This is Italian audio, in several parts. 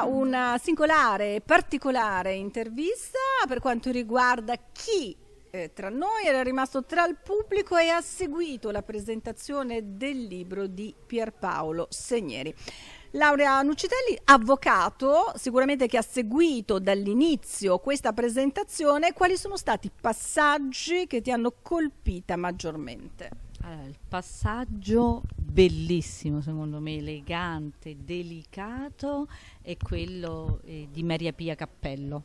da una singolare e particolare intervista per quanto riguarda chi eh, tra noi era rimasto tra il pubblico e ha seguito la presentazione del libro di Pierpaolo Segneri. Laura Nucitelli, avvocato, sicuramente che ha seguito dall'inizio questa presentazione, quali sono stati i passaggi che ti hanno colpita maggiormente? Allora, il passaggio bellissimo, secondo me, elegante, delicato, è quello eh, di Maria Pia Cappello.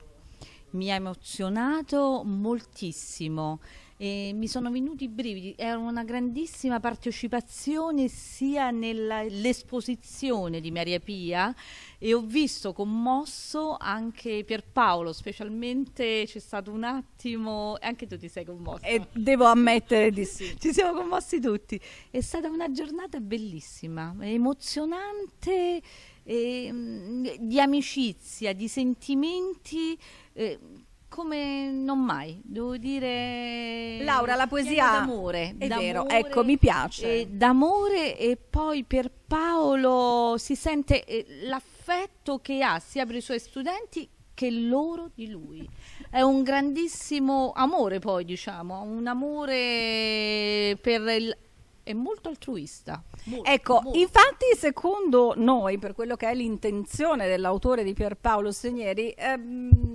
Mi ha emozionato moltissimo e mi sono venuti i brividi, era una grandissima partecipazione sia nell'esposizione di Maria Pia e ho visto commosso anche Pierpaolo, specialmente c'è stato un attimo, anche tu ti sei commosso. E devo ammettere di sì, ci siamo commossi tutti. È stata una giornata bellissima, emozionante, eh, di amicizia, di sentimenti. Eh, come non mai, devo dire... Laura, la poesia... D'amore. È d'amore, vero, ecco, mi piace. E d'amore e poi per Paolo si sente eh, l'affetto che ha sia per i suoi studenti che loro di lui. È un grandissimo amore poi, diciamo, un amore per il è molto altruista. Molto, ecco, molto. infatti, secondo noi, per quello che è l'intenzione dell'autore di Pierpaolo Segneri, ehm,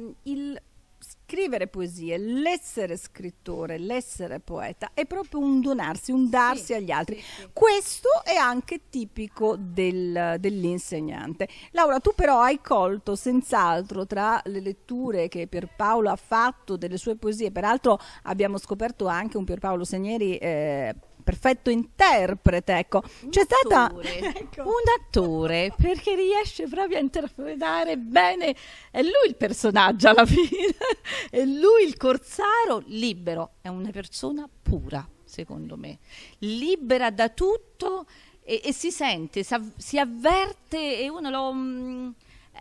scrivere poesie, l'essere scrittore, l'essere poeta è proprio un donarsi, un darsi sì, agli altri. Sì, sì. Questo è anche tipico del, dell'insegnante. Laura, tu però hai colto senz'altro tra le letture che Pierpaolo ha fatto delle sue poesie, peraltro abbiamo scoperto anche un Pierpaolo Senieri eh, perfetto interprete, ecco. Un C'è stata ecco. un attore perché riesce proprio a interpretare bene, è lui il personaggio alla fine, è lui il corsaro libero, è una persona pura, secondo me, libera da tutto e, e si sente, si, avverte e uno lo mm,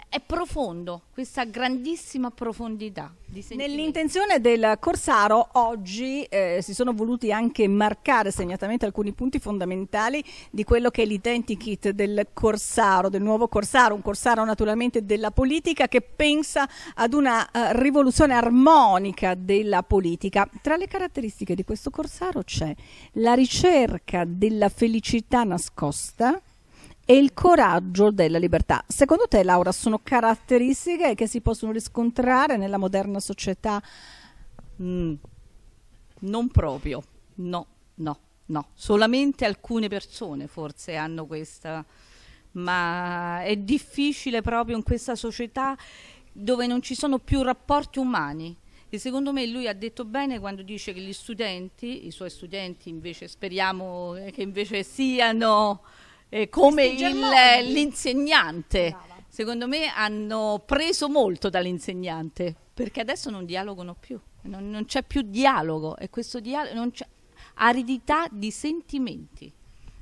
è profondo, questa grandissima profondità. Nell'intenzione del Corsaro oggi eh, si sono voluti anche marcare segnatamente alcuni punti fondamentali di quello che è l'identikit del Corsaro, del nuovo Corsaro, un Corsaro naturalmente della politica che pensa ad una uh, rivoluzione armonica della politica. Tra le caratteristiche di questo Corsaro c'è la ricerca della felicità nascosta, e il coraggio della libertà. Secondo te, Laura, sono caratteristiche che si possono riscontrare nella moderna società? Mm, non proprio, no, no, no. Solamente alcune persone forse hanno questa, ma è difficile proprio in questa società dove non ci sono più rapporti umani. E secondo me lui ha detto bene quando dice che gli studenti, i suoi studenti invece speriamo che invece siano eh, come l'insegnante. Secondo me hanno preso molto dall'insegnante, perché adesso non dialogano più, non, non c'è più dialogo e questo dialogo non c'è aridità di sentimenti.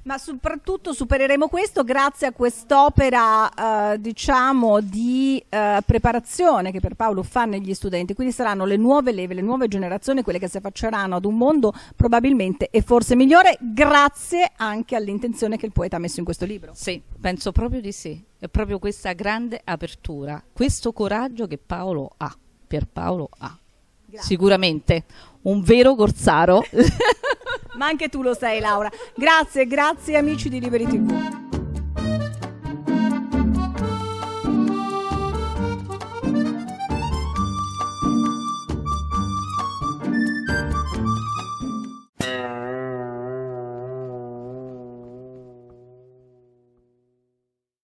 Ma soprattutto supereremo questo grazie a quest'opera eh, diciamo, di eh, preparazione che per Paolo fanno gli studenti, quindi saranno le nuove leve, le nuove generazioni quelle che si affacceranno ad un mondo probabilmente e forse migliore grazie anche all'intenzione che il poeta ha messo in questo libro. Sì, penso proprio di sì, è proprio questa grande apertura, questo coraggio che Paolo ha, Pierpaolo ha. Grazie. Sicuramente un vero corsaro. ma anche tu lo sai, Laura. Grazie, grazie amici di Liberi TV.